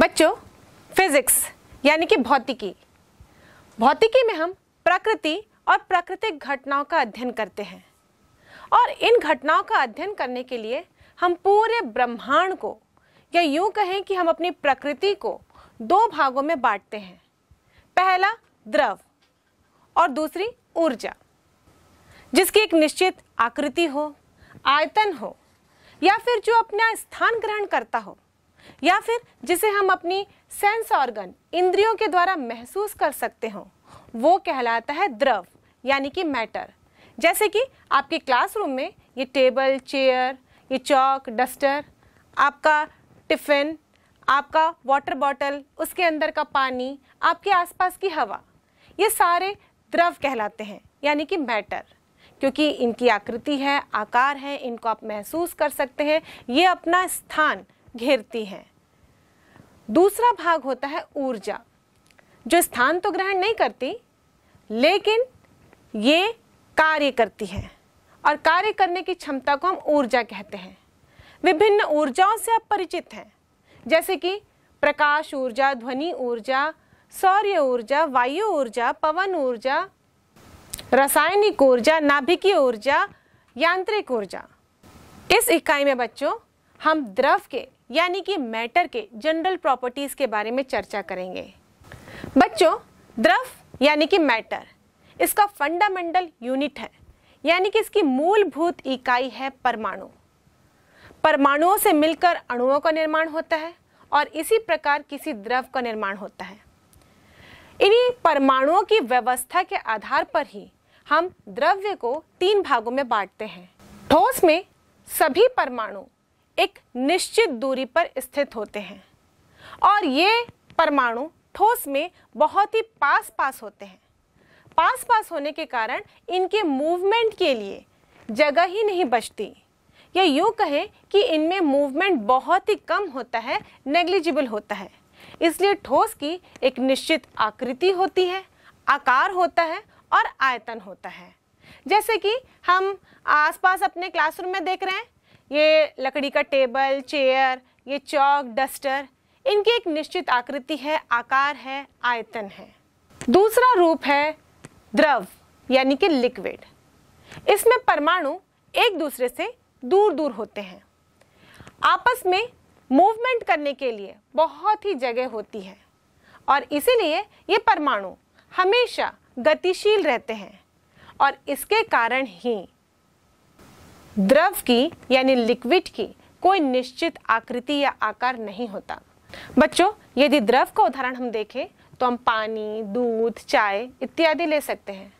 बच्चों फिजिक्स यानी कि भौतिकी भौतिकी में हम प्रकृति और प्राकृतिक घटनाओं का अध्ययन करते हैं और इन घटनाओं का अध्ययन करने के लिए हम पूरे ब्रह्मांड को या यूं कहें कि हम अपनी प्रकृति को दो भागों में बांटते हैं पहला द्रव और दूसरी ऊर्जा जिसकी एक निश्चित आकृति हो आयतन हो या फिर जो अपना स्थान ग्रहण करता हो या फिर जिसे हम अपनी सेंस ऑर्गन इंद्रियों के द्वारा महसूस कर सकते हो वो कहलाता है द्रव यानी कि मैटर जैसे कि आपके क्लासरूम में ये टेबल चेयर ये चौक डस्टर आपका टिफ़िन आपका वाटर बॉटल उसके अंदर का पानी आपके आसपास की हवा ये सारे द्रव कहलाते हैं यानी कि मैटर क्योंकि इनकी आकृति है आकार है इनको आप महसूस कर सकते हैं ये अपना स्थान घेरती हैं दूसरा भाग होता है ऊर्जा जो स्थान तो ग्रहण नहीं करती लेकिन ये कार्य करती है और कार्य करने की क्षमता को हम ऊर्जा कहते हैं विभिन्न ऊर्जाओं से आप परिचित हैं जैसे कि प्रकाश ऊर्जा ध्वनि ऊर्जा सौर्य ऊर्जा वायु ऊर्जा पवन ऊर्जा रासायनिक ऊर्जा नाभिकीय ऊर्जा यांत्रिक ऊर्जा इस इकाई में बच्चों हम द्रव के यानी कि मैटर के जनरल प्रॉपर्टीज के बारे में चर्चा करेंगे बच्चों द्रव यानी कि मैटर इसका फंडामेंटल यूनिट है यानी कि इसकी मूलभूत इकाई है परमाणु परमाणुओं से मिलकर अणुओं का निर्माण होता है और इसी प्रकार किसी द्रव का निर्माण होता है इन्हीं परमाणुओं की व्यवस्था के आधार पर ही हम द्रव्य को तीन भागों में बांटते हैं ठोस में सभी परमाणु एक निश्चित दूरी पर स्थित होते हैं और ये परमाणु ठोस में बहुत ही पास पास होते हैं पास पास होने के कारण इनके मूवमेंट के लिए जगह ही नहीं बचती या यूँ कहें कि इनमें मूवमेंट बहुत ही कम होता है नेग्लिजिबल होता है इसलिए ठोस की एक निश्चित आकृति होती है आकार होता है और आयतन होता है जैसे कि हम आसपास अपने क्लासरूम में देख रहे हैं ये लकड़ी का टेबल चेयर ये चौक डस्टर इनकी एक निश्चित आकृति है आकार है आयतन है दूसरा रूप है द्रव यानी कि लिक्विड इसमें परमाणु एक दूसरे से दूर दूर होते हैं आपस में मूवमेंट करने के लिए बहुत ही जगह होती है और इसीलिए ये परमाणु हमेशा गतिशील रहते हैं और इसके कारण ही द्रव की यानी लिक्विड की कोई निश्चित आकृति या आकार नहीं होता बच्चों यदि द्रव का उदाहरण हम देखें तो हम पानी दूध चाय इत्यादि ले सकते हैं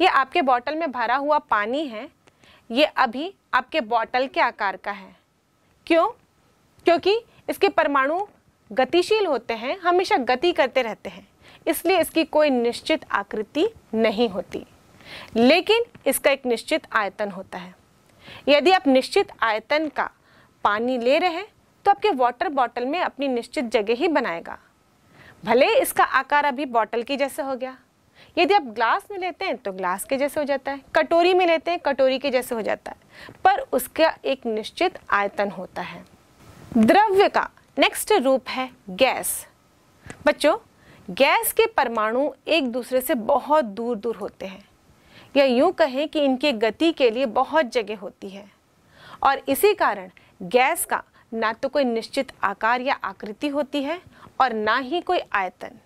ये आपके बॉटल में भरा हुआ पानी है ये अभी आपके बॉटल के आकार का है क्यों क्योंकि इसके परमाणु गतिशील होते हैं हमेशा गति करते रहते हैं इसलिए इसकी कोई निश्चित आकृति नहीं होती लेकिन इसका एक निश्चित आयतन होता है यदि आप निश्चित आयतन का पानी ले रहे हैं तो आपके वाटर बॉटल में अपनी निश्चित जगह ही बनाएगा भले इसका आकार अभी बॉटल के जैसे हो गया यदि आप ग्लास में लेते हैं तो ग्लास के जैसे हो जाता है कटोरी में लेते हैं कटोरी के जैसे हो जाता है पर उसका एक निश्चित आयतन होता है द्रव्य का नेक्स्ट रूप है गैस बच्चों गैस के परमाणु एक दूसरे से बहुत दूर दूर होते हैं या यूं कहें कि इनकी गति के लिए बहुत जगह होती है और इसी कारण गैस का ना तो कोई निश्चित आकार या आकृति होती है और ना ही कोई आयतन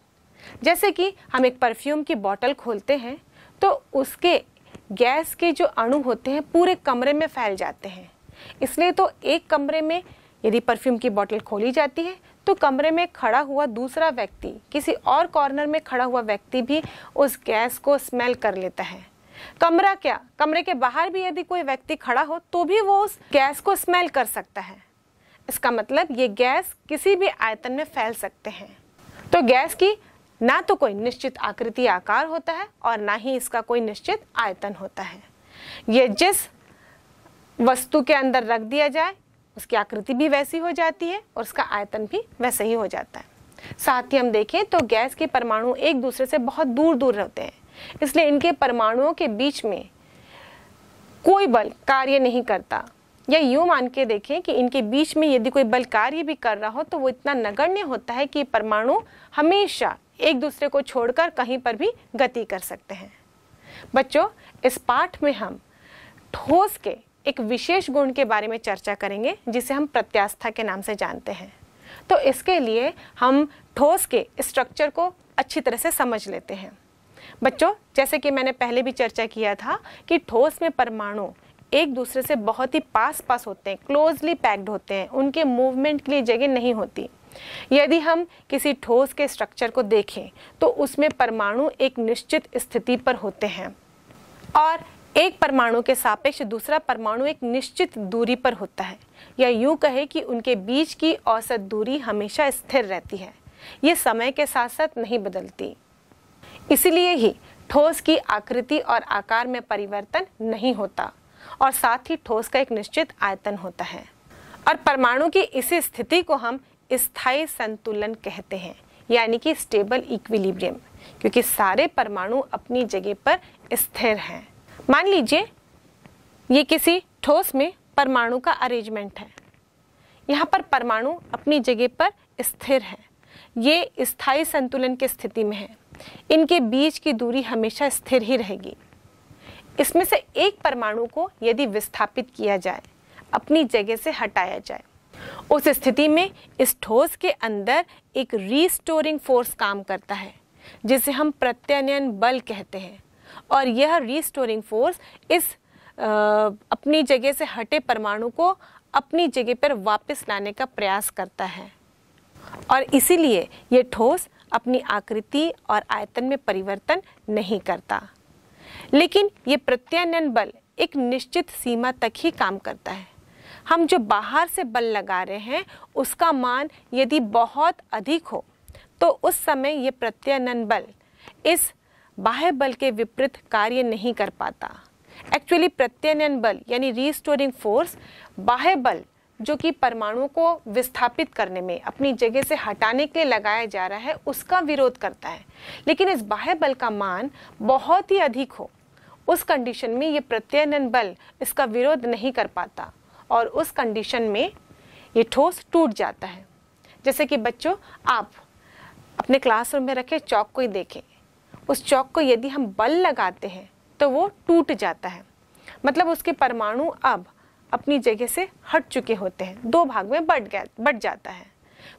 जैसे कि हम एक परफ्यूम की बॉटल खोलते हैं तो उसके गैस के जो अणु होते हैं पूरे कमरे में फैल जाते हैं इसलिए तो एक कमरे में यदि परफ्यूम की बॉटल खोली जाती है तो कमरे में खड़ा हुआ दूसरा व्यक्ति किसी और कॉर्नर में खड़ा हुआ व्यक्ति भी उस गैस को स्मेल कर लेता है कमरा क्या कमरे के बाहर भी यदि कोई व्यक्ति खड़ा हो तो भी वो उस गैस को स्मेल कर सकता है इसका मतलब ये गैस किसी भी आयतन में फैल सकते हैं तो गैस की ना तो कोई निश्चित आकृति आकार होता है और ना ही इसका कोई निश्चित आयतन होता है ये जिस वस्तु के अंदर रख दिया जाए उसकी आकृति भी वैसी हो जाती है और उसका आयतन भी वैसे ही हो जाता है साथ ही हम देखें तो गैस के परमाणु एक दूसरे से बहुत दूर दूर रहते हैं इसलिए इनके परमाणुओं के बीच में कोई बल कार्य नहीं करता या यूँ मान के देखें कि इनके बीच में यदि कोई बल कार्य भी कर रहा हो तो वो इतना नगण्य होता है कि परमाणु हमेशा एक दूसरे को छोड़कर कहीं पर भी गति कर सकते हैं बच्चों इस पाठ में हम ठोस के एक विशेष गुण के बारे में चर्चा करेंगे जिसे हम प्रत्यास्था के नाम से जानते हैं तो इसके लिए हम ठोस के स्ट्रक्चर को अच्छी तरह से समझ लेते हैं बच्चों जैसे कि मैंने पहले भी चर्चा किया था कि ठोस में परमाणु एक दूसरे से बहुत ही पास पास होते हैं क्लोजली पैक्ड होते हैं उनके मूवमेंट के लिए जगह नहीं होती यदि हम किसी ठोस के स्ट्रक्चर को देखें तो उसमें परमाणु एक निश्चित स्थिति पर होते हैं और एक परमाणु के सापेक्ष दूसरा परमाणु एक निश्चित दूरी पर होता है या यूं कहे कि उनके बीच की औसत दूरी हमेशा स्थिर रहती है ये समय के साथ साथ नहीं बदलती इसलिए ही ठोस की आकृति और आकार में परिवर्तन नहीं होता और साथ ही ठोस का एक निश्चित आयतन होता है और परमाणु की इसी स्थिति को हम स्थायी संतुलन कहते हैं यानी कि स्टेबल इक्विलिब्रियम क्योंकि सारे परमाणु अपनी जगह पर स्थिर हैं मान लीजिए ये किसी ठोस में परमाणु का अरेंजमेंट है यहाँ पर परमाणु अपनी जगह पर स्थिर है ये स्थायी संतुलन की स्थिति में है इनके बीच की दूरी हमेशा स्थिर ही रहेगी इसमें से एक परमाणु को यदि विस्थापित किया जाए अपनी जगह से हटाया जाए उस स्थिति में इस ठोस के अंदर एक रीस्टोरिंग फोर्स काम करता है जिसे हम प्रत्यनयन बल कहते हैं और यह रीस्टोरिंग फोर्स इस आ, अपनी जगह से हटे परमाणु को अपनी जगह पर वापस लाने का प्रयास करता है और इसीलिए यह ठोस अपनी आकृति और आयतन में परिवर्तन नहीं करता लेकिन ये प्रत्यानयन बल एक निश्चित सीमा तक ही काम करता है हम जो बाहर से बल लगा रहे हैं उसका मान यदि बहुत अधिक हो तो उस समय ये प्रत्यानयन बल इस बाह्य बल के विपरीत कार्य नहीं कर पाता एक्चुअली प्रत्यानयन बल यानी रीस्टोरिंग फोर्स बाह्य बल जो कि परमाणुओं को विस्थापित करने में अपनी जगह से हटाने के लिए लगाया जा रहा है उसका विरोध करता है लेकिन इस बाह्य बल का मान बहुत ही अधिक हो उस कंडीशन में ये प्रत्ययन बल इसका विरोध नहीं कर पाता और उस कंडीशन में ये ठोस टूट जाता है जैसे कि बच्चों आप अपने क्लासरूम में रखे चौक को ही देखें उस चौक को यदि हम बल लगाते हैं तो वो टूट जाता है मतलब उसके परमाणु अब अपनी जगह से हट चुके होते हैं दो भाग में बढ़ गया बढ़ जाता है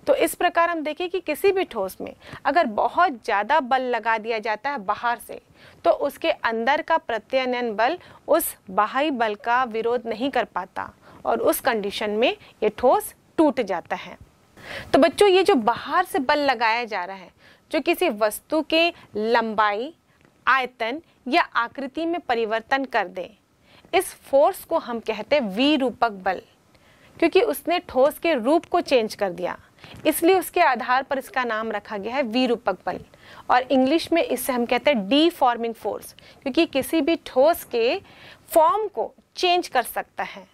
तो इस प्रकार हम देखें कि किसी भी ठोस में अगर बहुत ज़्यादा बल लगा दिया जाता है बाहर से तो उसके अंदर का प्रत्यनयन बल उस बाहरी बल का विरोध नहीं कर पाता और उस कंडीशन में ये ठोस टूट जाता है तो बच्चों ये जो बाहर से बल लगाया जा रहा है जो किसी वस्तु के लंबाई आयतन या आकृति में परिवर्तन कर दे इस फोर्स को हम कहते हैं रूपक बल क्योंकि उसने ठोस के रूप को चेंज कर दिया इसलिए उसके आधार पर इसका नाम रखा गया है वी रूपक बल और इंग्लिश में इससे हम कहते हैं डी फॉर्मिंग फोर्स क्योंकि किसी भी ठोस के फॉर्म को चेंज कर सकता है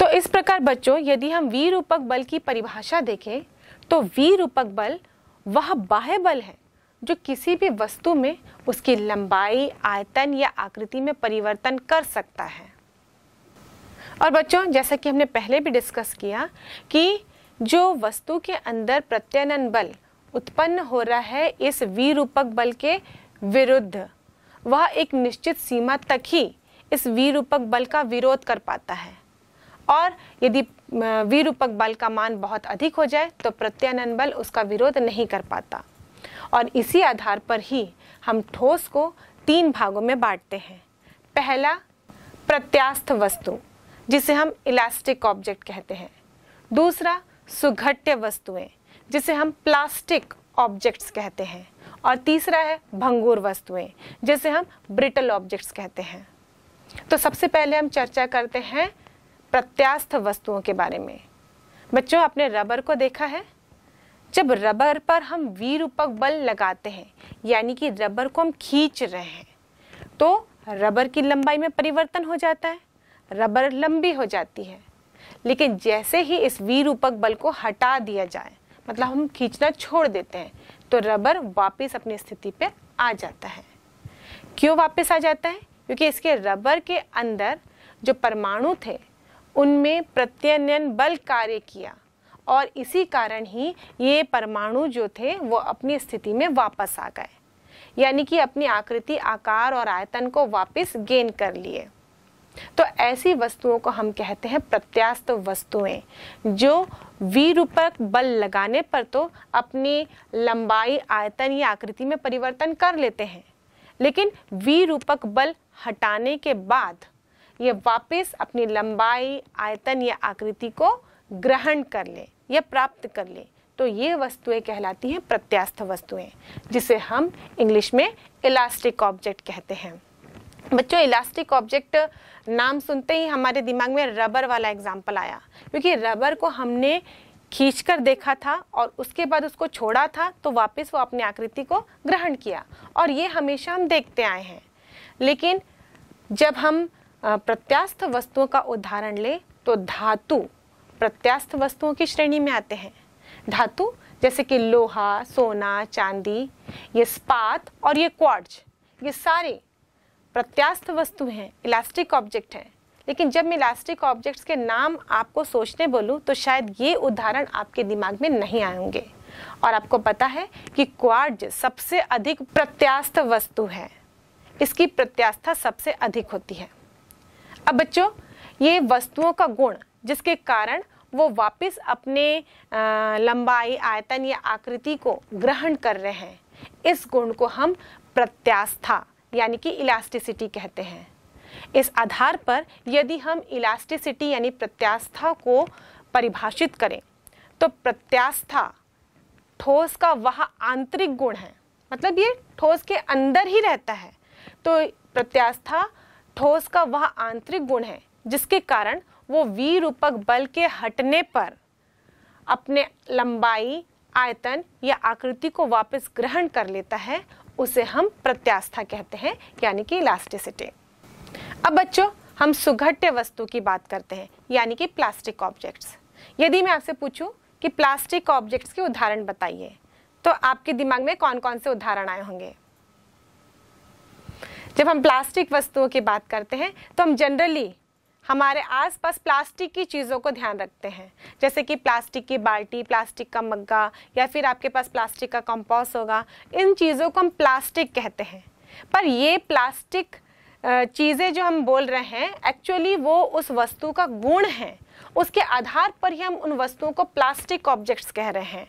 तो इस प्रकार बच्चों यदि हम वी रूपक बल की परिभाषा देखें तो वी रूपक बल वह बाह्य बल है जो किसी भी वस्तु में उसकी लंबाई आयतन या आकृति में परिवर्तन कर सकता है और बच्चों जैसा कि हमने पहले भी डिस्कस किया कि जो वस्तु के अंदर प्रत्यनन बल उत्पन्न हो रहा है इस विरूपक बल के विरुद्ध वह एक निश्चित सीमा तक ही इस विरूपक बल का विरोध कर पाता है और यदि विरूपक बल का मान बहुत अधिक हो जाए तो प्रत्यानन बल उसका विरोध नहीं कर पाता और इसी आधार पर ही हम ठोस को तीन भागों में बांटते हैं पहला प्रत्यास्थ वस्तु जिसे हम इलास्टिक ऑब्जेक्ट कहते हैं दूसरा सुघट्य वस्तुएं जिसे हम प्लास्टिक ऑब्जेक्ट्स कहते हैं और तीसरा है भंगूर वस्तुएं जिसे हम ब्रिटल ऑब्जेक्ट्स कहते हैं तो सबसे पहले हम चर्चा करते हैं प्रत्यास्थ वस्तुओं के बारे में बच्चों आपने रबर को देखा है जब रबर पर हम विरूपक बल लगाते हैं यानी कि रबर को हम खींच रहे हैं तो रबर की लंबाई में परिवर्तन हो जाता है रबर लंबी हो जाती है लेकिन जैसे ही इस विरूपक रूपक बल को हटा दिया जाए मतलब हम खींचना छोड़ देते हैं तो रबर वापस अपनी स्थिति पे आ जाता है क्यों वापस आ जाता है क्योंकि इसके रबर के अंदर जो परमाणु थे उनमें प्रत्यन बल कार्य किया और इसी कारण ही ये परमाणु जो थे वो अपनी स्थिति में वापस आ गए यानी कि अपनी आकृति आकार और आयतन को वापस गेन कर लिए तो ऐसी वस्तुओं को हम कहते हैं प्रत्यास्त वस्तुएं जो विरूपक बल लगाने पर तो अपनी लंबाई आयतन या आकृति में परिवर्तन कर लेते हैं लेकिन विरूपक बल हटाने के बाद ये वापस अपनी लंबाई आयतन या आकृति को ग्रहण कर लें या प्राप्त कर ले तो ये वस्तुएं कहलाती हैं प्रत्यास्थ वस्तुएं जिसे हम इंग्लिश में इलास्टिक ऑब्जेक्ट कहते हैं बच्चों इलास्टिक ऑब्जेक्ट नाम सुनते ही हमारे दिमाग में रबर वाला एग्जाम्पल आया क्योंकि रबर को हमने खींच कर देखा था और उसके बाद उसको छोड़ा था तो वापस वो अपनी आकृति को ग्रहण किया और ये हमेशा हम देखते आए हैं लेकिन जब हम प्रत्यास्थ वस्तुओं का उदाहरण लें तो धातु प्रत्यास्थ वस्तुओं की श्रेणी में आते हैं धातु जैसे कि लोहा सोना चांदी ये स्पात और ये क्वार्ट्ज ये सारे प्रत्यास्थ वस्तु हैं इलास्टिक ऑब्जेक्ट हैं लेकिन जब मैं इलास्टिक ऑब्जेक्ट्स के नाम आपको सोचने बोलूँ तो शायद ये उदाहरण आपके दिमाग में नहीं आएंगे और आपको पता है कि क्वार्ज सबसे अधिक प्रत्यास्थ वस्तु है इसकी प्रत्यास्था सबसे अधिक होती है अब बच्चों ये वस्तुओं का गुण जिसके कारण वो वापस अपने लंबाई आयतन या आकृति को ग्रहण कर रहे हैं इस गुण को हम प्रत्यास्था यानी कि इलास्टिसिटी कहते हैं इस आधार पर यदि हम इलास्टिसिटी यानी प्रत्यास्था को परिभाषित करें तो प्रत्यास्था ठोस का वह आंतरिक गुण है मतलब ये ठोस के अंदर ही रहता है तो प्रत्यास्था ठोस का वह आंतरिक गुण है जिसके कारण वो वी रूपक बल के हटने पर अपने लंबाई आयतन या आकृति को वापस ग्रहण कर लेता है उसे हम प्रत्यास्था कहते हैं यानी कि इलास्टिसिटी अब बच्चों हम सुघट्य वस्तु की बात करते हैं यानी कि प्लास्टिक ऑब्जेक्ट्स यदि मैं आपसे पूछूं कि प्लास्टिक ऑब्जेक्ट्स के उदाहरण बताइए तो आपके दिमाग में कौन कौन से उदाहरण आए होंगे जब हम प्लास्टिक वस्तुओं की बात करते हैं तो हम जनरली हमारे आसपास प्लास्टिक की चीज़ों को ध्यान रखते हैं जैसे कि प्लास्टिक की बाल्टी प्लास्टिक का मग्गा या फिर आपके पास प्लास्टिक का कंपोस्ट होगा इन चीज़ों को हम प्लास्टिक कहते हैं पर ये प्लास्टिक चीज़ें जो हम बोल रहे हैं एक्चुअली वो उस वस्तु का गुण है उसके आधार पर ही हम उन वस्तुओं को प्लास्टिक ऑब्जेक्ट्स कह रहे हैं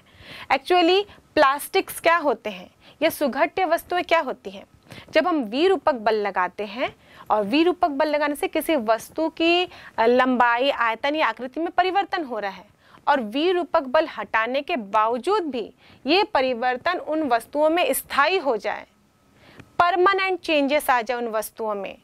एक्चुअली प्लास्टिक्स क्या होते हैं या सुघट्य वस्तुएं क्या होती हैं जब हम वीरूपक बल लगाते हैं और वी रूपक बल लगाने से किसी वस्तु की लंबाई आयतन या आकृति में परिवर्तन हो रहा है और वी रूपक बल हटाने के बावजूद भी ये परिवर्तन उन वस्तुओं में स्थायी हो जाए परमानेंट चेंजेस आ जाए उन वस्तुओं में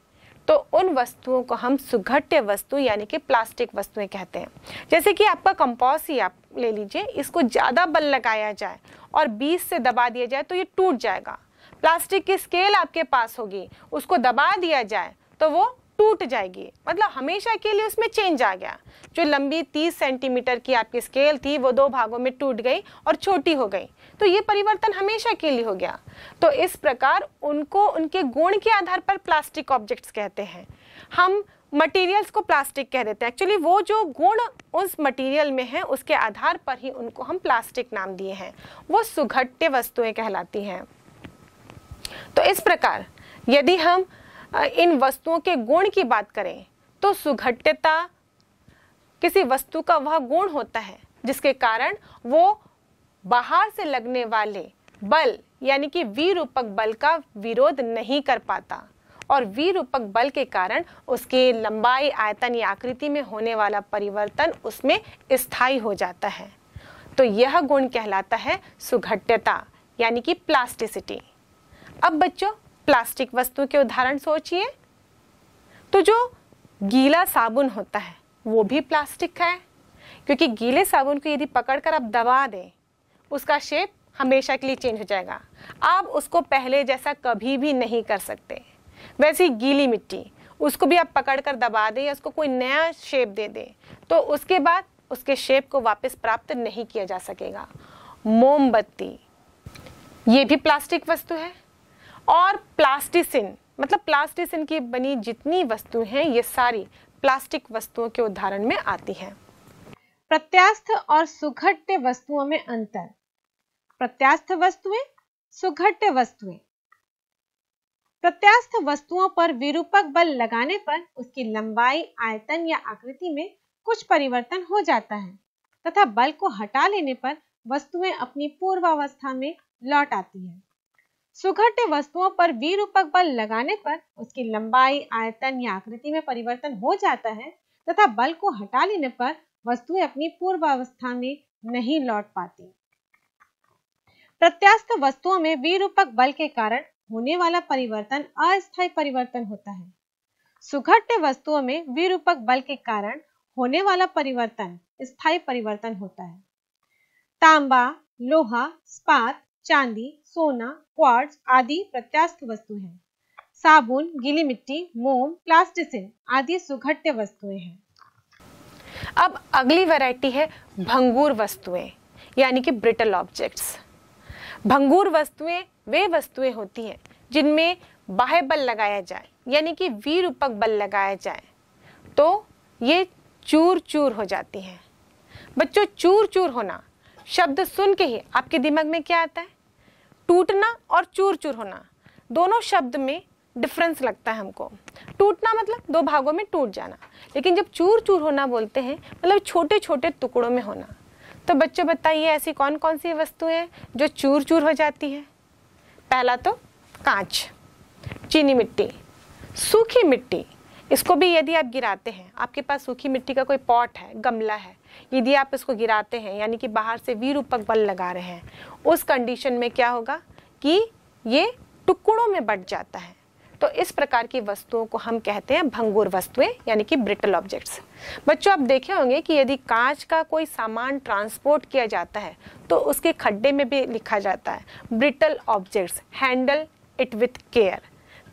तो उन वस्तुओं को हम सुघट्य वस्तु यानी कि प्लास्टिक वस्तुएं कहते हैं जैसे कि आपका कंपोस ही आप ले लीजिए इसको ज़्यादा बल लगाया जाए और 20 से दबा दिया जाए तो ये टूट जाएगा प्लास्टिक की स्केल आपके पास होगी उसको दबा दिया जाए तो वो टूट जाएगी मतलब हमेशा के लिए उसमें चेंज आ गया जो लंबी 30 सेंटीमीटर की आपकी स्केल थी वो दो भागों में टूट गई और छोटी हो गई तो ये परिवर्तन हमेशा के लिए हो गया तो इस प्रकार उनको उनके गुण के आधार पर प्लास्टिक ऑब्जेक्ट्स कहते हैं हम मटेरियल्स को प्लास्टिक कह देते हैं एक्चुअली वो जो गुण उस मटेरियल में है उसके आधार पर ही उनको हम प्लास्टिक नाम दिए हैं वो सुघट्य वस्तुएं कहलाती हैं तो इस प्रकार यदि हम इन वस्तुओं के गुण की बात करें तो सुघट्यता किसी वस्तु का वह गुण होता है जिसके कारण वो बाहर से लगने वाले बल यानी कि वीरूपक बल का विरोध नहीं कर पाता और वीरूपक बल के कारण उसकी लंबाई आयतन या आकृति में होने वाला परिवर्तन उसमें स्थायी हो जाता है तो यह गुण कहलाता है सुघट्यता यानी कि प्लास्टिसिटी अब बच्चों प्लास्टिक वस्तु के उदाहरण सोचिए तो जो गीला साबुन होता है वो भी प्लास्टिक का है क्योंकि गीले साबुन को यदि पकड़ कर आप दबा दें उसका शेप हमेशा के लिए चेंज हो जाएगा आप उसको पहले जैसा कभी भी नहीं कर सकते वैसे ही गीली मिट्टी उसको भी आप पकड़ कर दबा दें या उसको कोई नया शेप दे दें तो उसके बाद उसके शेप को वापस प्राप्त नहीं किया जा सकेगा मोमबत्ती ये भी प्लास्टिक वस्तु है और प्लास्टिसिन मतलब प्लास्टिसिन की बनी जितनी वस्तु हैं ये सारी प्लास्टिक वस्तुओं के उदाहरण में आती हैं प्रत्यास्थ और सुघट्य वस्तुओं में अंतर प्रत्यास्थ वस्तुएं सुघट्य वस्तुएं प्रत्यास्थ वस्तुओं पर विरूपक बल लगाने पर उसकी लंबाई आयतन या आकृति में कुछ परिवर्तन हो जाता है तथा बल को हटा लेने पर वस्तुएं अपनी पूर्वावस्था में लौट आती है सुघट्य वस्तुओं पर विरूपक बल लगाने पर उसकी लंबाई आयतन या आकृति में परिवर्तन हो जाता है तथा बल को हटा लेने पर वस्तुएं अपनी अवस्था में नहीं लौट पाती प्रत्यास्थ वस्तुओं में विरूपक बल के कारण होने वाला परिवर्तन अस्थायी परिवर्तन होता है सुघट्य वस्तुओं में विरूपक बल के कारण होने वाला परिवर्तन स्थायी परिवर्तन होता है तांबा लोहा स्पात चांदी सोना क्वार्ट्ज आदि प्रत्यास्थ वस्तु हैं साबुन गीली मिट्टी मोम प्लास्टिसिन आदि सुघट्य वस्तुएं हैं अब अगली वैरायटी है भंगूर वस्तुएं यानी कि ब्रिटल ऑब्जेक्ट्स भंगूर वस्तुएं वे वस्तुएं होती हैं जिनमें बाह्य बल लगाया जाए यानी कि वी बल लगाया जाए तो ये चूर चूर हो जाती हैं बच्चों चूर चूर होना शब्द सुन के ही आपके दिमाग में क्या आता है टूटना और चूर चूर होना दोनों शब्द में डिफरेंस लगता है हमको टूटना मतलब दो भागों में टूट जाना लेकिन जब चूर चूर होना बोलते हैं मतलब छोटे छोटे टुकड़ों में होना तो बच्चों बताइए ऐसी कौन कौन सी वस्तुएं हैं जो चूर चूर हो जाती है पहला तो कांच चीनी मिट्टी सूखी मिट्टी इसको भी यदि आप गिराते हैं आपके पास सूखी मिट्टी का कोई पॉट है गमला है यदि आप इसको गिराते हैं यानी कि बाहर से विरूपक बल लगा रहे हैं उस कंडीशन में क्या होगा कि ये टुकड़ों में बट जाता है तो इस प्रकार की वस्तुओं को हम कहते हैं भंगुर वस्तुएं यानी कि ब्रिटल ऑब्जेक्ट्स बच्चों आप देखे होंगे कि यदि कांच का कोई सामान ट्रांसपोर्ट किया जाता है तो उसके खड्डे में भी लिखा जाता है brittle objects handle it with care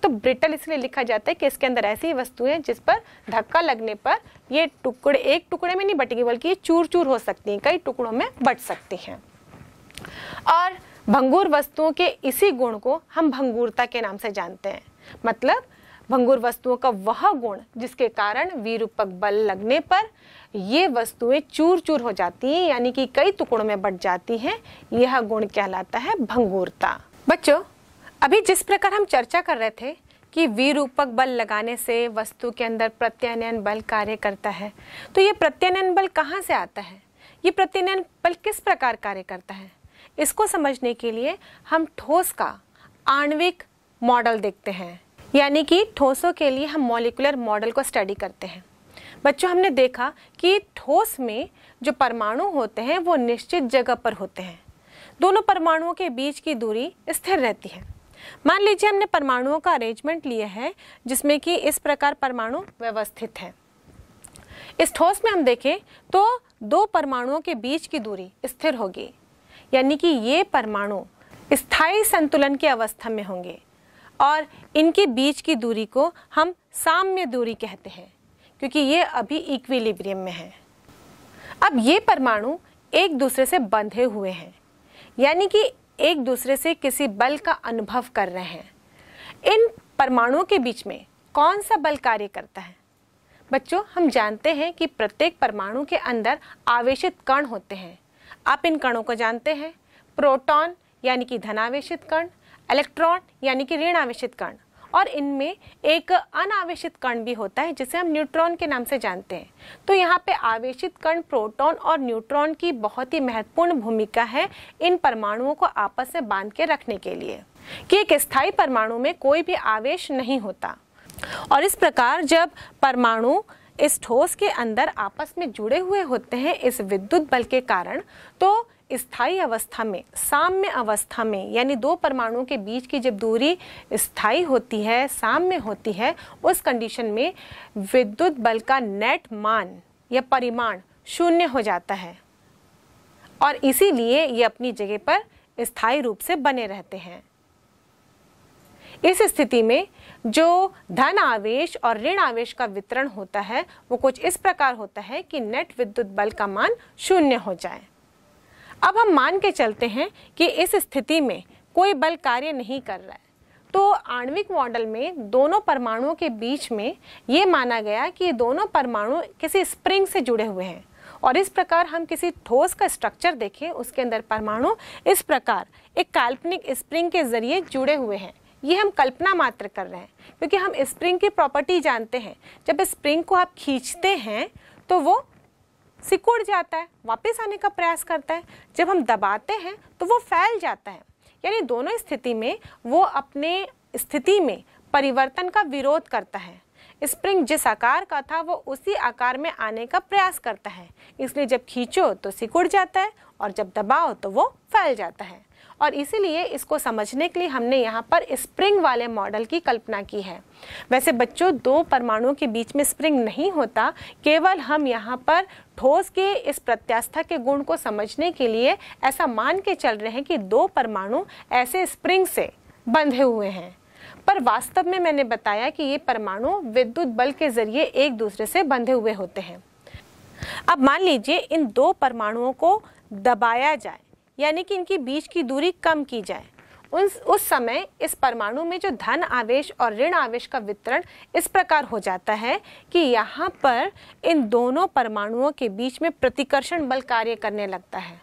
तो ब्रिटल इसलिए लिखा जाता है कि इसके अंदर ऐसी वस्तुएं हैं जिस पर धक्का लगने पर ये टुकड़े एक टुकड़े में नहीं बटेगी बल्कि ये चूर चूर हो सकती हैं कई टुकड़ों में बट सकती हैं और भंगूर वस्तुओं के इसी गुण को हम भंगूरता के नाम से जानते हैं मतलब भंगुर वस्तुओं का वह गुण जिसके कारण विरूपक बल लगने पर ये वस्तुएं चूर चूर हो जाती हैं यानी कि कई टुकड़ों में बट जाती हैं यह गुण कहलाता है भंगुरता बच्चों अभी जिस प्रकार हम चर्चा कर रहे थे कि विरूपक बल लगाने से वस्तु के अंदर प्रत्यानयन बल कार्य करता है तो ये प्रत्यानयन बल कहाँ से आता है ये प्रत्यानयन बल किस प्रकार कार्य करता है इसको समझने के लिए हम ठोस का आणविक मॉडल देखते हैं यानी कि ठोसों के लिए हम मॉलिकुलर मॉडल को स्टडी करते हैं बच्चों हमने देखा कि ठोस में जो परमाणु होते हैं वो निश्चित जगह पर होते हैं दोनों परमाणुओं के बीच की दूरी स्थिर रहती है मान लीजिए हमने परमाणुओं का अरेंजमेंट लिया है जिसमें कि इस प्रकार परमाणु व्यवस्थित है इस ठोस में हम देखें तो दो परमाणुओं के बीच की दूरी स्थिर होगी यानी कि ये परमाणु स्थायी संतुलन की अवस्था में होंगे और इनके बीच की दूरी को हम साम्य दूरी कहते हैं क्योंकि ये अभी इक्विलिब्रियम में है अब ये परमाणु एक दूसरे से बंधे हुए हैं यानी कि एक दूसरे से किसी बल का अनुभव कर रहे हैं इन परमाणुओं के बीच में कौन सा बल कार्य करता है बच्चों हम जानते हैं कि प्रत्येक परमाणु के अंदर आवेशित कण होते हैं आप इन कणों को जानते हैं प्रोटॉन यानी कि धनावेशित कण इलेक्ट्रॉन यानी कि ऋण आवेशित कण और इनमें एक अनावेशित कण भी होता है जिसे हम न्यूट्रॉन के नाम से जानते हैं तो यहाँ पे आवेशित कण प्रोटॉन और न्यूट्रॉन की बहुत ही महत्वपूर्ण भूमिका है इन परमाणुओं को आपस में बांध के रखने के लिए कि एक स्थायी परमाणु में कोई भी आवेश नहीं होता और इस प्रकार जब परमाणु इस ठोस के अंदर आपस में जुड़े हुए होते हैं इस विद्युत बल के कारण तो स्थायी अवस्था में साम्य अवस्था में यानी दो परमाणुओं के बीच की जब दूरी स्थायी होती है साम्य होती है उस कंडीशन में विद्युत बल का नेट मान या परिमाण शून्य हो जाता है और इसीलिए ये अपनी जगह पर स्थायी रूप से बने रहते हैं इस स्थिति में जो धन आवेश और ऋण आवेश का वितरण होता है वो कुछ इस प्रकार होता है कि नेट विद्युत बल का मान शून्य हो जाए अब हम मान के चलते हैं कि इस स्थिति में कोई बल कार्य नहीं कर रहा है तो आणविक मॉडल में दोनों परमाणुओं के बीच में ये माना गया कि दोनों परमाणु किसी स्प्रिंग से जुड़े हुए हैं और इस प्रकार हम किसी ठोस का स्ट्रक्चर देखें उसके अंदर परमाणु इस प्रकार एक काल्पनिक स्प्रिंग के जरिए जुड़े हुए हैं ये हम कल्पना मात्र कर रहे हैं क्योंकि हम स्प्रिंग की प्रॉपर्टी जानते हैं जब स्प्रिंग को आप खींचते हैं तो वो सिकुड़ जाता है वापस आने का प्रयास करता है जब हम दबाते हैं तो वो फैल जाता है यानी दोनों स्थिति में वो अपने स्थिति में परिवर्तन का विरोध करता है स्प्रिंग जिस आकार का था वो उसी आकार में आने का प्रयास करता है इसलिए जब खींचो तो सिकुड़ जाता है और जब दबाओ तो वो फैल जाता है और इसीलिए इसको समझने के लिए हमने यहाँ पर स्प्रिंग वाले मॉडल की कल्पना की है वैसे बच्चों दो परमाणुओं के बीच में स्प्रिंग नहीं होता केवल हम यहाँ पर ठोस के इस प्रत्यास्था के गुण को समझने के लिए ऐसा मान के चल रहे हैं कि दो परमाणु ऐसे स्प्रिंग से बंधे हुए हैं पर वास्तव में मैंने बताया कि ये परमाणु विद्युत बल के जरिए एक दूसरे से बंधे हुए होते हैं अब मान लीजिए इन दो परमाणुओं को दबाया जाए यानी कि इनकी बीच की दूरी कम की जाए उन उस समय इस परमाणु में जो धन आवेश और ऋण आवेश का वितरण इस प्रकार हो जाता है कि यहाँ पर इन दोनों परमाणुओं के बीच में प्रतिकर्षण बल कार्य करने लगता है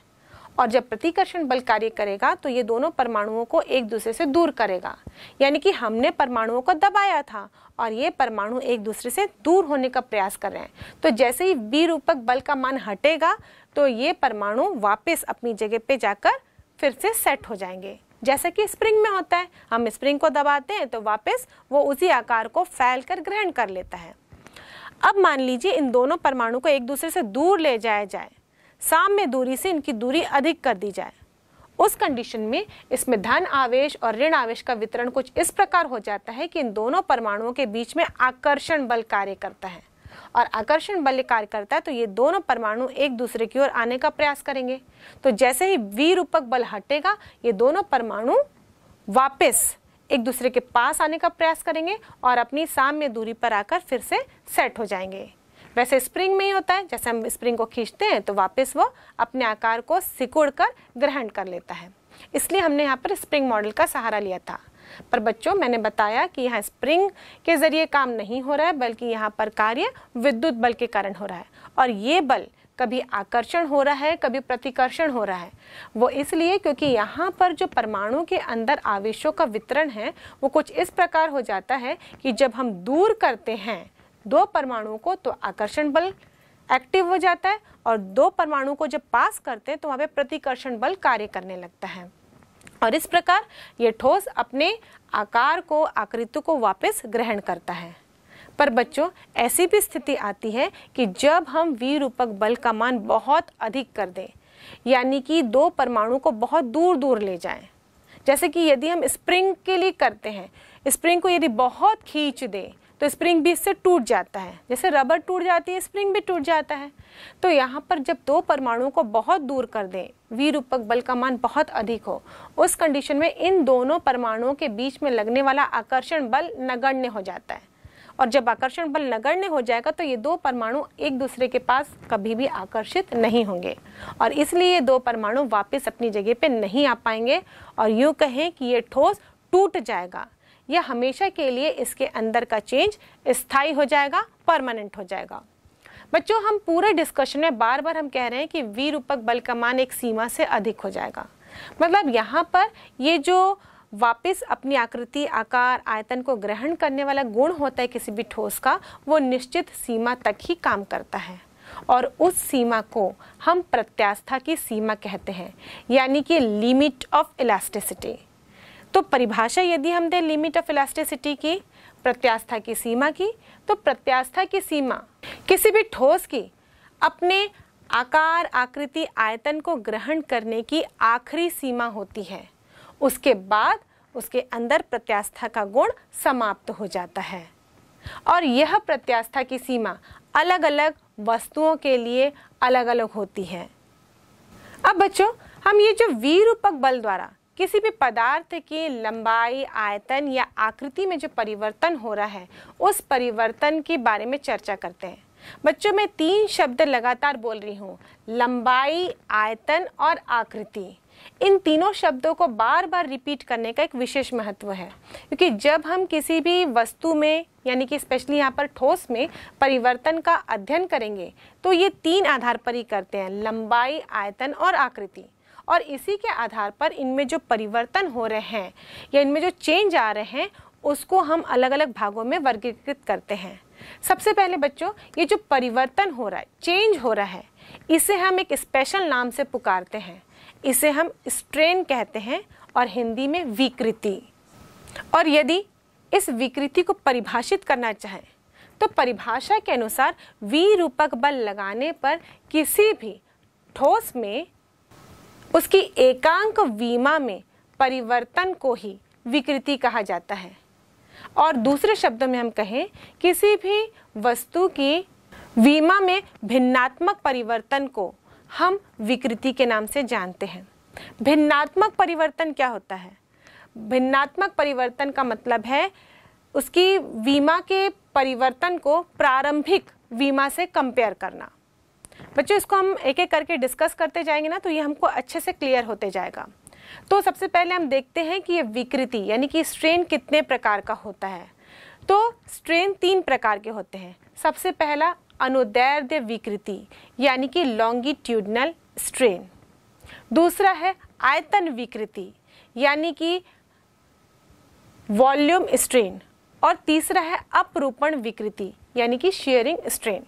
और जब प्रतिकर्षण बल कार्य करेगा तो ये दोनों परमाणुओं को एक दूसरे से दूर करेगा यानी कि हमने परमाणुओं को दबाया था और ये परमाणु एक दूसरे से दूर होने का प्रयास कर रहे हैं तो जैसे ही बी बल का मान हटेगा तो ये परमाणु वापस अपनी जगह पे जाकर फिर से सेट हो जाएंगे जैसा कि स्प्रिंग में होता है हम स्प्रिंग को दबाते हैं तो वापस वो उसी आकार को फैल कर ग्रहण कर लेता है अब मान लीजिए इन दोनों परमाणु को एक दूसरे से दूर ले जाया जाए साम्य दूरी से इनकी दूरी अधिक कर दी जाए उस कंडीशन में इसमें धन आवेश और ऋण आवेश का वितरण कुछ इस प्रकार हो जाता है कि इन दोनों परमाणुओं के बीच में आकर्षण बल कार्य करता है और आकर्षण बल कार्य करता है तो ये दोनों परमाणु एक दूसरे की ओर आने का प्रयास करेंगे तो जैसे ही वी रूपक बल हटेगा ये दोनों परमाणु वापस एक दूसरे के पास आने का प्रयास करेंगे और अपनी साम्य दूरी पर आकर फिर से सेट हो जाएंगे वैसे स्प्रिंग में ही होता है जैसे हम स्प्रिंग को खींचते हैं तो वापस वो अपने आकार को सिकुड़ कर ग्रहण कर लेता है इसलिए हमने यहाँ पर स्प्रिंग मॉडल का सहारा लिया था पर बच्चों मैंने बताया कि यहाँ स्प्रिंग के ज़रिए काम नहीं हो रहा है बल्कि यहाँ पर कार्य विद्युत बल के कारण हो रहा है और ये बल कभी आकर्षण हो रहा है कभी प्रतिकर्षण हो रहा है वो इसलिए क्योंकि यहाँ पर जो परमाणु के अंदर आवेशों का वितरण है वो कुछ इस प्रकार हो जाता है कि जब हम दूर करते हैं दो परमाणुओं को तो आकर्षण बल एक्टिव हो जाता है और दो परमाणु को जब पास करते हैं तो वहाँ पे प्रतिकर्षण बल कार्य करने लगता है और इस प्रकार ये ठोस अपने आकार को आकृति को वापस ग्रहण करता है पर बच्चों ऐसी भी स्थिति आती है कि जब हम विरूपक बल का मान बहुत अधिक कर दें यानी कि दो परमाणु को बहुत दूर दूर ले जाएं जैसे कि यदि हम स्प्रिंग के लिए करते हैं स्प्रिंग को यदि बहुत खींच दें तो स्प्रिंग भी इससे टूट जाता है जैसे रबर टूट जाती है स्प्रिंग भी टूट जाता है तो यहाँ पर जब दो परमाणुओं को बहुत दूर कर दें वीरूपक बल का मान बहुत अधिक हो उस कंडीशन में इन दोनों परमाणुओं के बीच में लगने वाला आकर्षण बल नगण्य हो जाता है और जब आकर्षण बल नगण्य हो जाएगा तो ये दो परमाणु एक दूसरे के पास कभी भी आकर्षित नहीं होंगे और इसलिए ये दो परमाणु वापस अपनी जगह पे नहीं आ पाएंगे और यूँ कहें कि ये ठोस टूट जाएगा यह हमेशा के लिए इसके अंदर का चेंज स्थायी हो जाएगा परमानेंट हो जाएगा बच्चों हम पूरे डिस्कशन में बार बार हम कह रहे हैं कि वी रूपक बल का मान एक सीमा से अधिक हो जाएगा मतलब यहाँ पर ये जो वापस अपनी आकृति आकार आयतन को ग्रहण करने वाला गुण होता है किसी भी ठोस का वो निश्चित सीमा तक ही काम करता है और उस सीमा को हम प्रत्यास्था की सीमा कहते हैं यानी कि लिमिट ऑफ इलास्टिसिटी तो परिभाषा यदि हम दें लिमिट ऑफ इलास्टिसिटी की प्रत्यास्था की सीमा की तो प्रत्यास्था की सीमा किसी भी ठोस की अपने आकार आकृति आयतन को ग्रहण करने की आखिरी सीमा होती है उसके बाद उसके अंदर प्रत्यास्था का गुण समाप्त हो जाता है और यह प्रत्यास्था की सीमा अलग अलग वस्तुओं के लिए अलग अलग होती है अब बच्चों हम ये जो वी रूपक बल द्वारा किसी भी पदार्थ की लंबाई आयतन या आकृति में जो परिवर्तन हो रहा है उस परिवर्तन के बारे में चर्चा करते हैं बच्चों मैं तीन शब्द लगातार बोल रही हूँ लंबाई आयतन और आकृति इन तीनों शब्दों को बार बार रिपीट करने का एक विशेष महत्व है क्योंकि जब हम किसी भी वस्तु में यानी कि स्पेशली यहाँ पर ठोस में परिवर्तन का अध्ययन करेंगे तो ये तीन आधार पर ही करते हैं लंबाई आयतन और आकृति और इसी के आधार पर इनमें जो परिवर्तन हो रहे हैं या इनमें जो चेंज आ रहे हैं उसको हम अलग अलग भागों में वर्गीकृत करते हैं सबसे पहले बच्चों ये जो परिवर्तन हो रहा है चेंज हो रहा है इसे हम एक स्पेशल नाम से पुकारते हैं इसे हम स्ट्रेन कहते हैं और हिंदी में विकृति और यदि इस विकृति को परिभाषित करना चाहें तो परिभाषा के अनुसार वी रूपक बल लगाने पर किसी भी ठोस में उसकी एकांक वीमा में परिवर्तन को ही विकृति कहा जाता है और दूसरे शब्द में हम कहें किसी भी वस्तु की वीमा में भिन्नात्मक परिवर्तन को हम विकृति के नाम से जानते हैं भिन्नात्मक परिवर्तन क्या होता है भिन्नात्मक परिवर्तन का मतलब है उसकी वीमा के परिवर्तन को प्रारंभिक वीमा से कंपेयर करना बच्चों इसको हम एक एक करके डिस्कस करते जाएंगे ना तो ये हमको अच्छे से क्लियर होते जाएगा तो सबसे पहले हम देखते हैं कि ये विकृति यानी कि स्ट्रेन कितने प्रकार का होता है तो स्ट्रेन तीन प्रकार के होते हैं सबसे पहला अनुदैर्ध्य विकृति यानी कि लॉन्गिट्यूडनल स्ट्रेन दूसरा है आयतन विकृति यानी कि वॉल्यूम स्ट्रेन और तीसरा है अपरूपण विकृति यानी कि शेयरिंग स्ट्रेन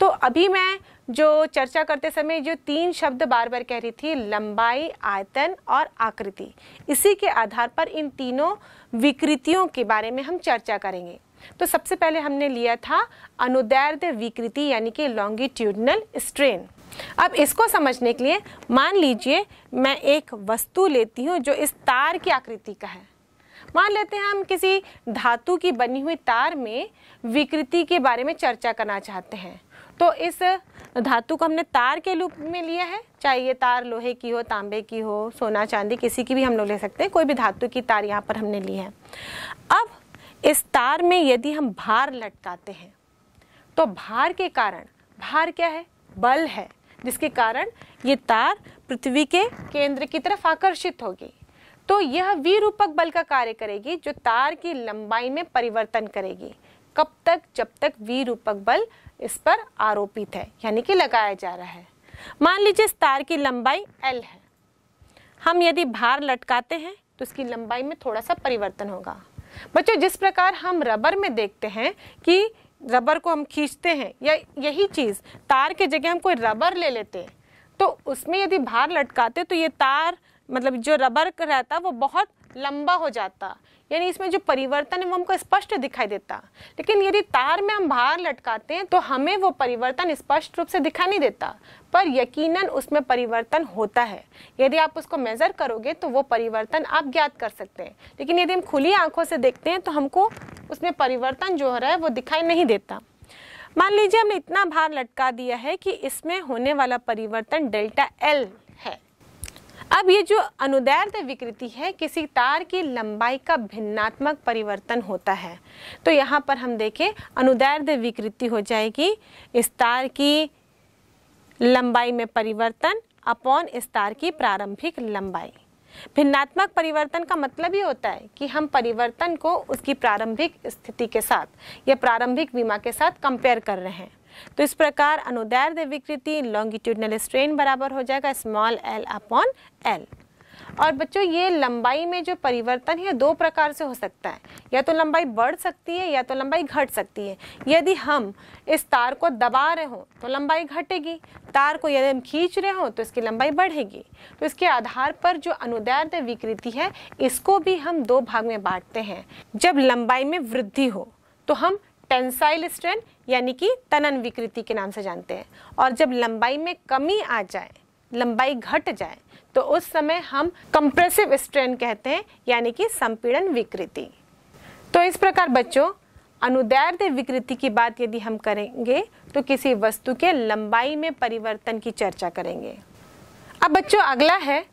तो अभी मैं जो चर्चा करते समय जो तीन शब्द बार बार कह रही थी लंबाई आयतन और आकृति इसी के आधार पर इन तीनों विकृतियों के बारे में हम चर्चा करेंगे तो सबसे पहले हमने लिया था अनुदैर्ध विकृति यानी कि लॉन्गिट्यूडनल स्ट्रेन अब इसको समझने के लिए मान लीजिए मैं एक वस्तु लेती हूँ जो इस तार की आकृति का है मान लेते हैं हम किसी धातु की बनी हुई तार में विकृति के बारे में चर्चा करना चाहते हैं तो इस धातु को हमने तार के रूप में लिया है चाहे ये तार लोहे की हो तांबे की हो सोना चांदी किसी की भी हम लोग ले सकते हैं कोई भी धातु की तार यहाँ पर हमने ली है अब इस तार में यदि हम भार लटकाते हैं तो भार के कारण भार क्या है बल है जिसके कारण ये तार पृथ्वी के केंद्र की तरफ आकर्षित होगी तो यह विरूपक बल का कार्य करेगी जो तार की लंबाई में परिवर्तन करेगी कब तक जब तक विरूपक बल इस पर आरोपित है यानी कि लगाया जा रहा है मान लीजिए इस तार की लंबाई एल है हम यदि भार लटकाते हैं तो इसकी लंबाई में थोड़ा सा परिवर्तन होगा बच्चों जिस प्रकार हम रबर में देखते हैं कि रबर को हम खींचते हैं या यही चीज़ तार के जगह हम कोई रबर ले लेते हैं तो उसमें यदि भार लटकाते तो ये तार मतलब जो रबर रहता वो बहुत लंबा हो जाता यानी इसमें जो परिवर्तन है वो हमको स्पष्ट दिखाई देता लेकिन यदि तार में हम भार लटकाते हैं तो हमें वो परिवर्तन स्पष्ट रूप से दिखाई नहीं देता पर यकीनन उसमें परिवर्तन होता है यदि आप उसको मेज़र करोगे तो वो परिवर्तन आप ज्ञात कर सकते हैं लेकिन यदि हम खुली आंखों से देखते हैं तो हमको उसमें परिवर्तन जो हो रहा है वो दिखाई नहीं देता मान लीजिए हमने इतना भार लटका दिया है कि इसमें होने वाला परिवर्तन डेल्टा एल अब ये जो अनुदैर्ध विकृति है किसी तार की लंबाई का भिन्नात्मक परिवर्तन होता है तो यहाँ पर हम देखें अनुदैर्ध विकृति हो जाएगी इस तार की लंबाई में परिवर्तन अपॉन इस तार की प्रारंभिक लंबाई भिन्नात्मक परिवर्तन का मतलब ये होता है कि हम परिवर्तन को उसकी प्रारंभिक स्थिति के साथ या प्रारंभिक बीमा के साथ कंपेयर कर रहे हैं तो इस प्रकार अनुदैर विकृति लॉन्गिट्यूडनल स्ट्रेन बराबर हो जाएगा स्मॉल एल अपॉन एल और बच्चों ये लंबाई में जो परिवर्तन है दो प्रकार से हो सकता है या तो लंबाई बढ़ सकती है या तो लंबाई घट सकती है यदि हम इस तार को दबा रहे हो तो लंबाई घटेगी तार को यदि हम खींच रहे हो तो इसकी लंबाई बढ़ेगी तो इसके आधार पर जो अनुदैर्ध विकृति है इसको भी हम दो भाग में बांटते हैं जब लंबाई में वृद्धि हो तो हम टेंसाइल स्ट्रेन यानी कि तनन विकृति के नाम से जानते हैं और जब लंबाई में कमी आ जाए लंबाई घट जाए तो उस समय हम कंप्रेसिव स्ट्रेन कहते हैं यानी कि संपीड़न विकृति तो इस प्रकार बच्चों अनुदैर्ध विकृति की बात यदि हम करेंगे तो किसी वस्तु के लंबाई में परिवर्तन की चर्चा करेंगे अब बच्चों अगला है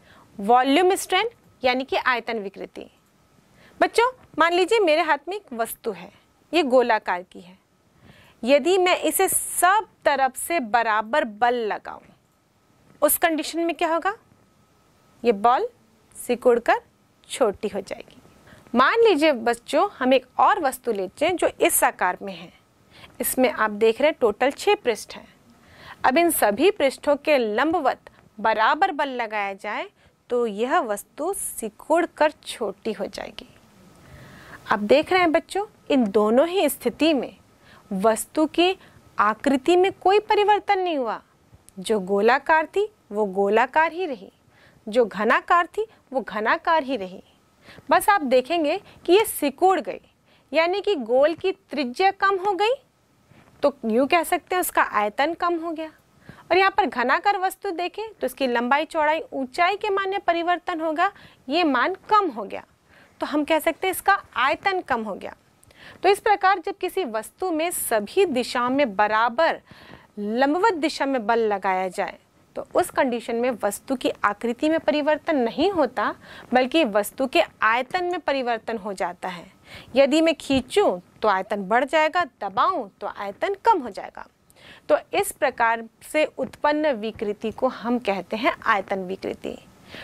वॉल्यूम स्ट्रेन यानी कि आयतन विकृति बच्चों मान लीजिए मेरे हाथ में एक वस्तु है ये गोलाकार की है यदि मैं इसे सब तरफ से बराबर बल लगाऊं उस कंडीशन में क्या होगा ये बॉल सिकुड़ कर छोटी हो जाएगी मान लीजिए बच्चों हम एक और वस्तु लेते हैं जो इस आकार में है इसमें आप देख रहे हैं टोटल छः पृष्ठ हैं अब इन सभी पृष्ठों के लंबवत बराबर बल लगाया जाए तो यह वस्तु सिकुड़ कर छोटी हो जाएगी आप देख रहे हैं बच्चों इन दोनों ही स्थिति में वस्तु की आकृति में कोई परिवर्तन नहीं हुआ जो गोलाकार थी वो गोलाकार ही रही जो घनाकार थी वो घनाकार ही रही बस आप देखेंगे कि ये सिकुड़ गई यानी कि गोल की त्रिज्या कम हो गई तो यूँ कह सकते हैं उसका आयतन कम हो गया और यहाँ पर घनाकार वस्तु देखें तो उसकी लंबाई चौड़ाई ऊंचाई के मान में परिवर्तन होगा ये मान कम हो गया तो हम कह सकते हैं इसका आयतन कम हो गया तो इस प्रकार जब किसी वस्तु में सभी दिशा में बराबर लंबवत दिशा में बल लगाया जाए तो उस कंडीशन में वस्तु की आकृति में परिवर्तन नहीं होता बल्कि वस्तु के आयतन में परिवर्तन हो जाता है यदि मैं खींचूं तो आयतन बढ़ जाएगा दबाऊं तो आयतन कम हो जाएगा तो इस प्रकार से उत्पन्न विकृति को हम कहते हैं आयतन विकृति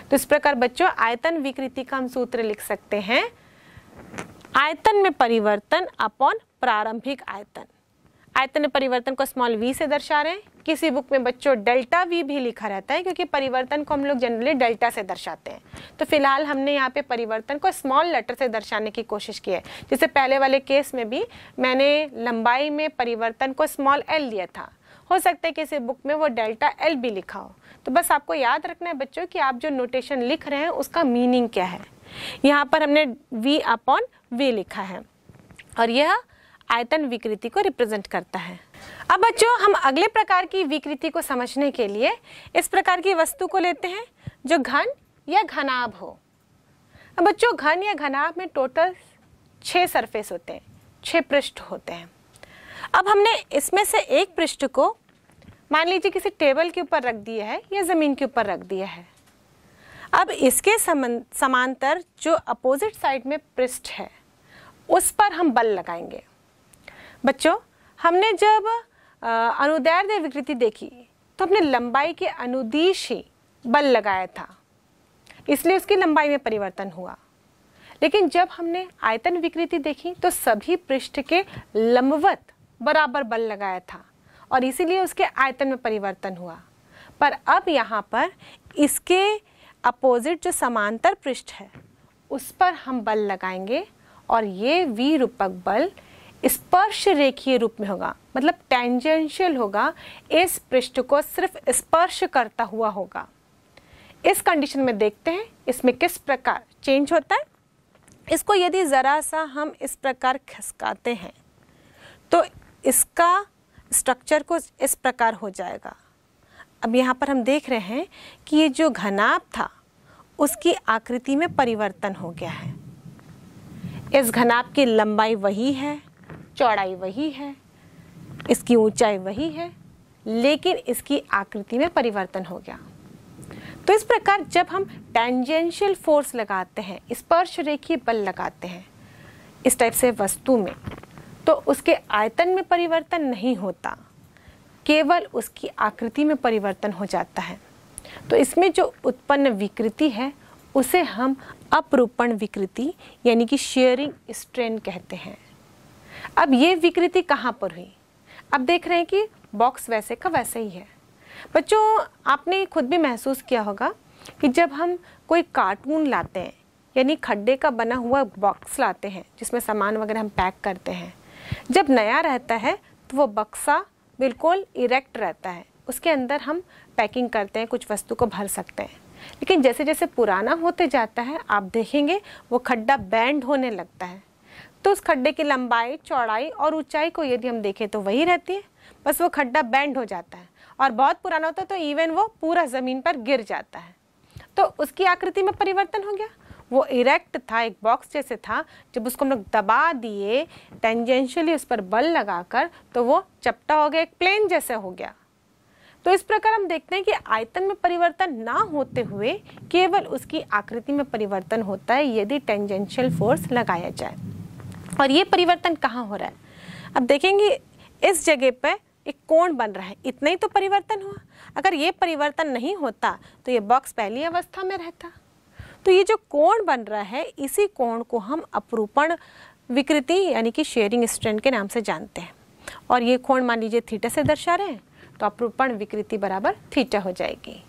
तो इस प्रकार बच्चों आयतन विकृति का हम सूत्र लिख सकते हैं आयतन में परिवर्तन अपॉन प्रारंभिक आयतन आयतन में परिवर्तन को स्मॉल वी से दर्शा रहे हैं किसी बुक में बच्चों डेल्टा वी भी लिखा रहता है क्योंकि परिवर्तन को हम लोग जनरली डेल्टा से दर्शाते हैं तो फिलहाल हमने यहाँ पे परिवर्तन को स्मॉल लेटर से दर्शाने की कोशिश की है जैसे पहले वाले केस में भी मैंने लंबाई में परिवर्तन को स्मॉल एल लिया था हो सकता है किसी बुक में वो डेल्टा एल भी लिखा हो तो बस आपको याद रखना है बच्चों कि आप जो नोटेशन लिख रहे हैं उसका मीनिंग क्या है यहाँ पर हमने वी अपॉन वे लिखा है और यह आयतन विकृति को रिप्रेजेंट करता है अब बच्चों हम अगले प्रकार की विकृति को समझने के लिए इस प्रकार की वस्तु को लेते हैं जो घन या घनाभ हो अब बच्चों घन या घनाभ में टोटल छः सरफेस होते हैं छः पृष्ठ होते हैं अब हमने इसमें से एक पृष्ठ को मान लीजिए किसी टेबल के ऊपर रख दिया है या ज़मीन के ऊपर रख दिया है अब इसके समांतर जो अपोजिट साइड में पृष्ठ है उस पर हम बल लगाएंगे बच्चों हमने जब अनुदैर्ध्य विकृति देखी तो हमने लंबाई के अनुदिश ही बल लगाया था इसलिए उसकी लंबाई में परिवर्तन हुआ लेकिन जब हमने आयतन विकृति देखी तो सभी पृष्ठ के लंबवत बराबर बल लगाया था और इसीलिए उसके आयतन में परिवर्तन हुआ पर अब यहाँ पर इसके अपोजिट जो समांतर पृष्ठ है उस पर हम बल लगाएंगे और ये वी रूपक बल स्पर्श रेखीय रूप में होगा मतलब टेंजेंशियल होगा इस पृष्ठ को सिर्फ स्पर्श करता हुआ होगा इस कंडीशन में देखते हैं इसमें किस प्रकार चेंज होता है इसको यदि ज़रा सा हम इस प्रकार खिसकाते हैं तो इसका स्ट्रक्चर को इस प्रकार हो जाएगा अब यहाँ पर हम देख रहे हैं कि ये जो घनाभ था उसकी आकृति में परिवर्तन हो गया है इस घनाभ की लंबाई वही है चौड़ाई वही है इसकी ऊंचाई वही है लेकिन इसकी आकृति में परिवर्तन हो गया तो इस प्रकार जब हम टेंजेंशियल फोर्स लगाते हैं स्पर्श रेखीय बल लगाते हैं इस टाइप से वस्तु में तो उसके आयतन में परिवर्तन नहीं होता केवल उसकी आकृति में परिवर्तन हो जाता है तो इसमें जो उत्पन्न विकृति है उसे हम अपरूपण विकृति यानी कि शेयरिंग स्ट्रेन कहते हैं अब ये विकृति कहाँ पर हुई अब देख रहे हैं कि बॉक्स वैसे का वैसे ही है बच्चों आपने खुद भी महसूस किया होगा कि जब हम कोई कार्टून लाते हैं यानी खड्डे का बना हुआ बॉक्स लाते हैं जिसमें सामान वगैरह हम पैक करते हैं जब नया रहता है तो वो बक्सा बिल्कुल इरेक्ट रहता है उसके अंदर हम पैकिंग करते हैं कुछ वस्तु को भर सकते हैं लेकिन जैसे जैसे पुराना होते जाता है आप देखेंगे वो खड्डा बैंड होने लगता है तो उस खड्डे की लंबाई चौड़ाई और ऊंचाई को यदि हम देखें तो वही रहती है बस वो खड्डा बैंड हो जाता है और बहुत पुराना होता है तो इवन वो पूरा ज़मीन पर गिर जाता है तो उसकी आकृति में परिवर्तन हो गया वो इरेक्ट था एक बॉक्स जैसे था जब उसको हम लोग दबा दिए टेंजेंशियली उस पर बल लगाकर तो वो चपटा हो गया एक प्लेन जैसे हो गया तो इस प्रकार हम देखते हैं कि आयतन में परिवर्तन ना होते हुए केवल उसकी आकृति में परिवर्तन होता है यदि टेंजेंशियल फोर्स लगाया जाए और ये परिवर्तन कहाँ हो रहा है अब देखेंगे इस जगह पर एक कोण बन रहा है इतना ही तो परिवर्तन हुआ अगर ये परिवर्तन नहीं होता तो ये बॉक्स पहली अवस्था में रहता तो ये जो कोण बन रहा है इसी कोण को हम अपरूपण विकृति यानी कि शेयरिंग स्ट्रेंड के नाम से जानते हैं और ये कोण मान लीजिए थीटा से दर्शा रहे हैं तो अपरूपण विकृति बराबर थीटा हो जाएगी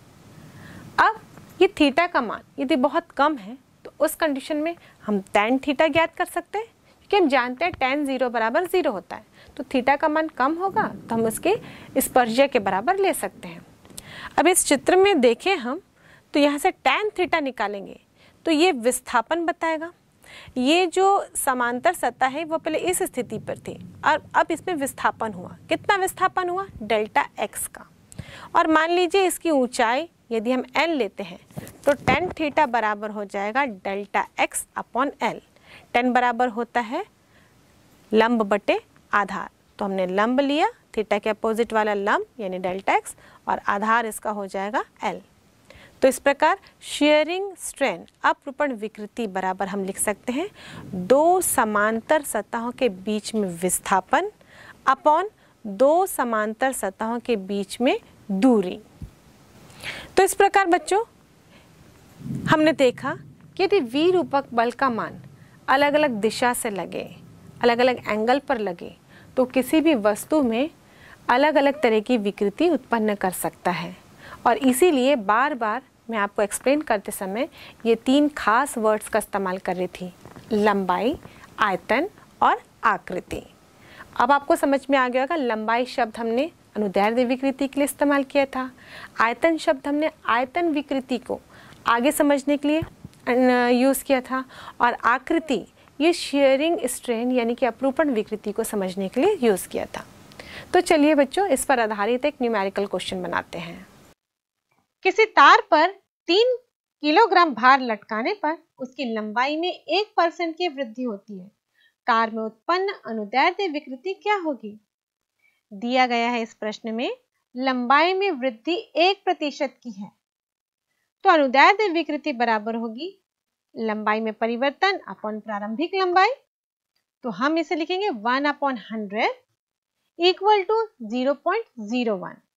अब ये थीटा का मान यदि बहुत कम है तो उस कंडीशन में हम टेन थीटा ज्ञात कर सकते हैं क्योंकि हम जानते हैं टेन जीरो बराबर जीरो होता है तो थीटा का मान कम होगा तो हम उसके स्पर्जय के बराबर ले सकते हैं अब इस चित्र में देखें हम तो यहाँ से टेन थीटा निकालेंगे तो ये विस्थापन बताएगा ये जो समांतर सत्ता है वो पहले इस स्थिति पर थी और अब इसमें विस्थापन हुआ कितना विस्थापन हुआ डेल्टा एक्स का और मान लीजिए इसकी ऊंचाई यदि हम एल लेते हैं तो टेन थीटा बराबर हो जाएगा delta X upon L ten बराबर होता है लंब बटे आधार तो हमने लंब लिया थीटा के अपोजिट वाला लंब यानी डेल्टा एक्स और आधार इसका हो जाएगा एल तो इस प्रकार शेयरिंग स्ट्रेन अपरूपण विकृति बराबर हम लिख सकते हैं दो समांतर सतहों के बीच में विस्थापन अपॉन दो समांतर सतहों के बीच में दूरी तो इस प्रकार बच्चों हमने देखा कि यदि वी रूपक बल का मान अलग अलग दिशा से लगे अलग अलग एंगल पर लगे तो किसी भी वस्तु में अलग अलग तरह की विकृति उत्पन्न कर सकता है और इसीलिए बार बार मैं आपको एक्सप्लेन करते समय ये तीन खास वर्ड्स का इस्तेमाल कर रही थी लंबाई आयतन और आकृति अब आपको समझ में आ गया होगा लंबाई शब्द हमने अनुदैर्ध विकृति के लिए इस्तेमाल किया था आयतन शब्द हमने आयतन विकृति को आगे समझने के लिए यूज़ किया था और आकृति ये शेयरिंग स्ट्रेन यानी कि अपरूपण विकृति को समझने के लिए यूज़ किया था तो चलिए बच्चों इस पर आधारित एक न्यूमेरिकल क्वेश्चन बनाते हैं किसी तार पर तीन किलोग्राम भार लटकाने पर उसकी लंबाई में एक परसेंट की वृद्धि होती है तार में उत्पन्न अनुदैर्ध्य विकृति क्या होगी दिया गया है इस प्रश्न में लंबाई में वृद्धि एक प्रतिशत की है तो अनुदैर्ध्य विकृति बराबर होगी लंबाई में परिवर्तन अपॉन प्रारंभिक लंबाई तो हम इसे लिखेंगे one upon hundred equal to zero point zero one